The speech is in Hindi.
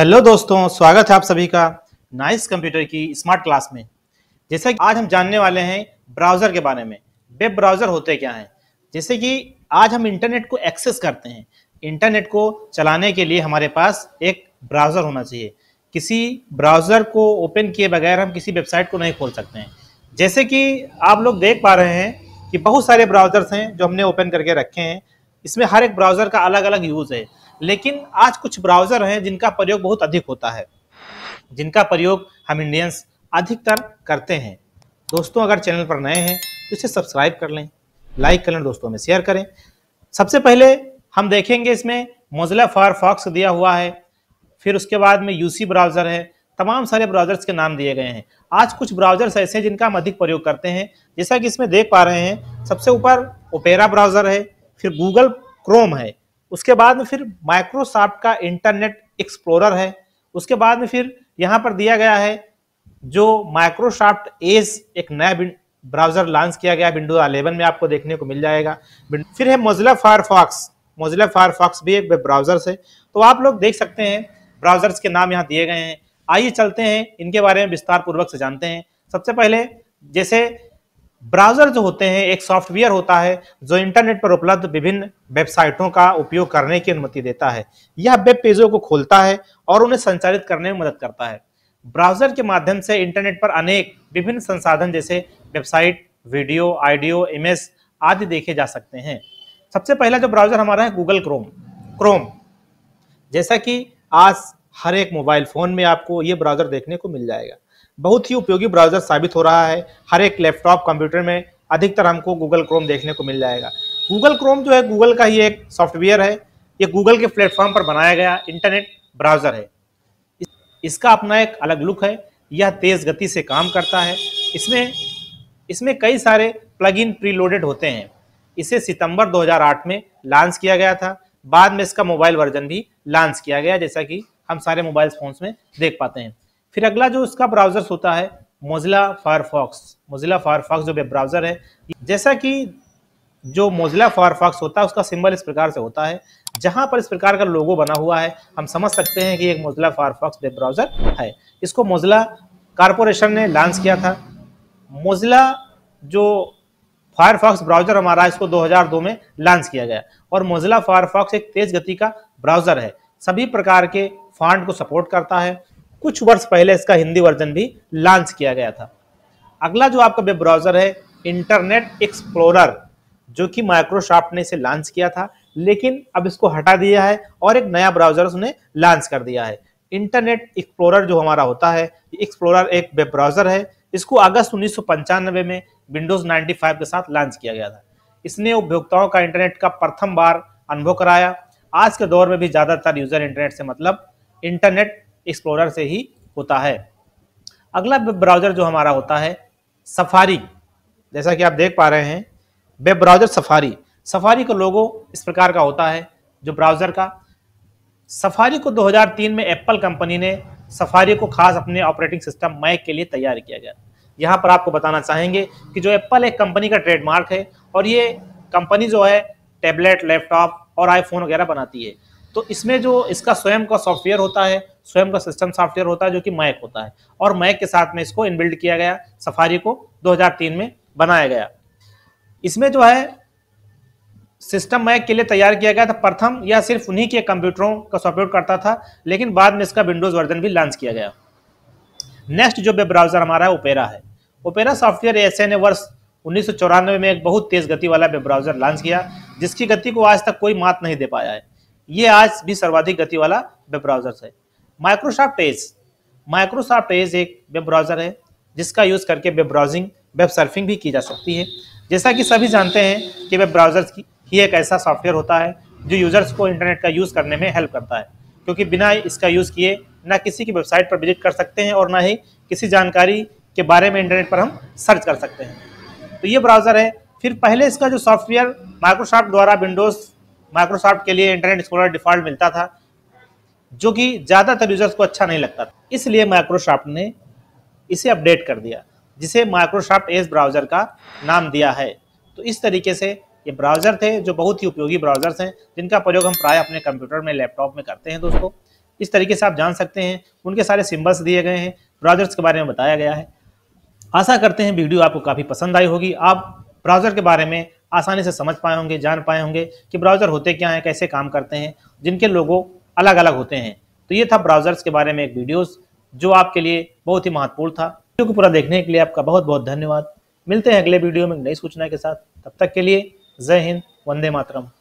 हेलो दोस्तों स्वागत है आप सभी का नाइस कंप्यूटर की स्मार्ट क्लास में जैसा कि आज हम जानने वाले हैं ब्राउज़र के बारे में वेब ब्राउज़र होते क्या हैं जैसे कि आज हम इंटरनेट को एक्सेस करते हैं इंटरनेट को चलाने के लिए हमारे पास एक ब्राउज़र होना चाहिए किसी ब्राउज़र को ओपन किए बगैर हम किसी वेबसाइट को नहीं खोल सकते हैं जैसे कि आप लोग देख पा रहे हैं कि बहुत सारे ब्राउज़र्स हैं जो हमने ओपन करके रखे हैं इसमें हर एक ब्राउज़र का अलग अलग यूज़ है लेकिन आज कुछ ब्राउजर हैं जिनका प्रयोग बहुत अधिक होता है जिनका प्रयोग हम इंडियंस अधिकतर करते हैं दोस्तों अगर चैनल पर नए हैं तो इसे सब्सक्राइब कर लें लाइक कर लें दोस्तों में शेयर करें सबसे पहले हम देखेंगे इसमें मोजिला फायरफॉक्स दिया हुआ है फिर उसके बाद में यूसी ब्राउज़र है तमाम सारे ब्राउजर्स के नाम दिए गए हैं आज कुछ ब्राउजर्स ऐसे हैं जिनका हम अधिक प्रयोग करते हैं जैसा कि इसमें देख पा रहे हैं सबसे ऊपर ओपेरा ब्राउज़र है फिर गूगल क्रोम है उसके बाद में फिर माइक्रोसॉफ्ट का इंटरनेट एक्सप्लोरर है उसके बाद में फिर यहाँ पर दिया गया है जो माइक्रोसॉफ्ट एज एक नया ब्राउजर लॉन्च किया गया विंडो अलेवन में आपको देखने को मिल जाएगा फिर है मोजिला फायरफॉक्स मोजिला फायरफॉक्स भी एक वेब ब्राउजर है तो आप लोग देख सकते हैं ब्राउजर्स के नाम यहाँ दिए गए हैं आइए चलते हैं इनके बारे में विस्तार पूर्वक से जानते हैं सबसे पहले जैसे ब्राउजर जो होते हैं एक सॉफ्टवेयर होता है जो इंटरनेट पर उपलब्ध विभिन्न वेबसाइटों का उपयोग करने की अनुमति देता है यह वेब पेजों को खोलता है और उन्हें संचालित करने में मदद करता है ब्राउजर के माध्यम से इंटरनेट पर अनेक विभिन्न संसाधन जैसे वेबसाइट वीडियो आइडियो इमेज आदि देखे जा सकते हैं सबसे पहला जो ब्राउजर हमारा है गूगल क्रोम क्रोम जैसा कि आज हर एक मोबाइल फोन में आपको ये ब्राउजर देखने को मिल जाएगा बहुत ही उपयोगी ब्राउजर साबित हो रहा है हर एक लैपटॉप कंप्यूटर में अधिकतर हमको गूगल क्रोम देखने को मिल जाएगा गूगल क्रोम जो है गूगल का ही एक सॉफ्टवेयर है ये गूगल के प्लेटफॉर्म पर बनाया गया इंटरनेट ब्राउज़र है इसका अपना एक अलग लुक है यह तेज़ गति से काम करता है इसमें इसमें कई सारे प्लग इन प्रीलोडेड होते हैं इसे सितंबर 2008 में लॉन्च किया गया था बाद में इसका मोबाइल वर्जन भी लॉन्च किया गया जैसा कि हम सारे मोबाइल फोन्स में देख पाते हैं फिर अगला जो इसका ब्राउजर होता है मोजिला फायरफॉक्स मोजिला फायरफॉक्स जो वेब ब्राउजर है जैसा कि जो मोजिला फायरफॉक्स होता है उसका सिंबल इस प्रकार से होता है जहां पर इस प्रकार का लोगो बना हुआ है हम समझ सकते हैं कि एक मोजिला फायरफॉक्स वेब ब्राउजर है इसको मोजिला कारपोरेशन ने लॉन्च किया था मोजिला जो फायरफॉक्स ब्राउजर हमारा इसको 2002 में लॉन्च किया गया और मोजिला फायरफॉक्स एक तेज गति का ब्राउजर है सभी प्रकार के फॉन्ट को सपोर्ट करता है कुछ वर्ष पहले इसका हिंदी वर्जन भी लॉन्च किया गया था अगला जो आपका वेब ब्राउजर है इंटरनेट एक्सप्लोरर जो कि माइक्रोसॉफ्ट ने इसे लॉन्च किया था लेकिन अब इसको हटा दिया है और एक नया ब्राउजर उसने लॉन्च कर दिया है इंटरनेट एक्सप्लोरर जो हमारा होता है एक्सप्लोरर एक वेब ब्राउजर है इसको अगस्त उन्नीस में विंडोज 95 के साथ लॉन्च किया गया था इसने उपभोक्ताओं का इंटरनेट का प्रथम बार अनुभव कराया आज के दौर में भी ज़्यादातर यूजर इंटरनेट से मतलब इंटरनेट एक्सप्लोरर से ही होता है अगला वेब ब्राउज़र जो हमारा होता है सफारी जैसा कि आप देख पा रहे हैं वेब ब्राउज़र सफारी सफारी का लोगो इस प्रकार का होता है जो ब्राउज़र का सफारी को 2003 में एप्पल कंपनी ने सफारी को खास अपने ऑपरेटिंग सिस्टम मैक के लिए तैयार किया गया यहाँ पर आपको बताना चाहेंगे कि जो एप्पल एक कंपनी का ट्रेडमार्क है और ये कंपनी जो है टैबलेट लैपटॉप और आईफोन वगैरह बनाती है तो इसमें जो इसका स्वयं का सॉफ्टवेयर होता है स्वयं का सिस्टम सॉफ्टवेयर होता है जो कि मैक होता है और मैक के साथ में इसको इनबिल्ड किया गया सफारी को 2003 में बनाया गया इसमें जो है सिस्टम मैक के लिए तैयार किया गया था प्रथम यह सिर्फ उन्हीं के कंप्यूटरों का सपोर्ट करता था लेकिन बाद में इसका विंडोज वर्जन भी लॉन्च किया गया नेक्स्ट जो वेब ब्राउजर हमारा है ओपेरा है ओपेरा सॉफ्टवेयर ऐसे ने वर्ष उन्नीस में एक बहुत तेज गति वाला वेब ब्राउजर लॉन्च किया जिसकी गति को आज तक कोई मात नहीं दे पाया है ये आज भी सर्वाधिक गति वाला वेब ब्राउजर है माइक्रोसॉफ्ट एज माइक्रोसॉफ्ट एज एक वेब ब्राउज़र है जिसका यूज़ करके वेब ब्राउजिंग वेब सर्फिंग भी की जा सकती है जैसा कि सभी जानते हैं कि वेब ब्राउज़र ही एक ऐसा सॉफ्टवेयर होता है जो यूज़र्स को इंटरनेट का यूज़ करने में हेल्प करता है क्योंकि बिना इसका यूज़ किए ना किसी की वेबसाइट पर विजिट कर सकते हैं और ना ही किसी जानकारी के बारे में इंटरनेट पर हम सर्च कर सकते हैं तो ये ब्राउज़र है फिर पहले इसका जो सॉफ्टवेयर माइक्रोसॉफ्ट द्वारा विंडोज़ माइक्रोसॉफ्ट के लिए इंटरनेट एक्सप्लोरर डिफ़ॉल्ट मिलता था जो कि ज़्यादातर यूजर्स को अच्छा नहीं लगता था इसलिए माइक्रोसॉफ्ट ने इसे अपडेट कर दिया जिसे माइक्रोसॉफ्ट एज ब्राउज़र का नाम दिया है तो इस तरीके से ये ब्राउज़र थे जो बहुत ही उपयोगी ब्राउज़र्स हैं जिनका प्रयोग हम प्राय अपने कंप्यूटर में लैपटॉप में करते हैं दोस्तों इस तरीके से आप जान सकते हैं उनके सारे सिम्बल्स दिए गए हैं ब्राउज़र्स के बारे में बताया गया है आशा करते हैं वीडियो आपको काफ़ी पसंद आई होगी आप ब्राउज़र के बारे में आसानी से समझ पाए होंगे जान पाए होंगे कि ब्राउज़र होते क्या हैं कैसे काम करते हैं जिनके लोगों अलग अलग होते हैं तो ये था ब्राउजर्स के बारे में एक वीडियोस जो आपके लिए बहुत ही महत्वपूर्ण था वीडियो को पूरा देखने के लिए आपका बहुत बहुत धन्यवाद मिलते हैं अगले वीडियो में नई सूचना के साथ तब तक के लिए जय हिंद वंदे मातरम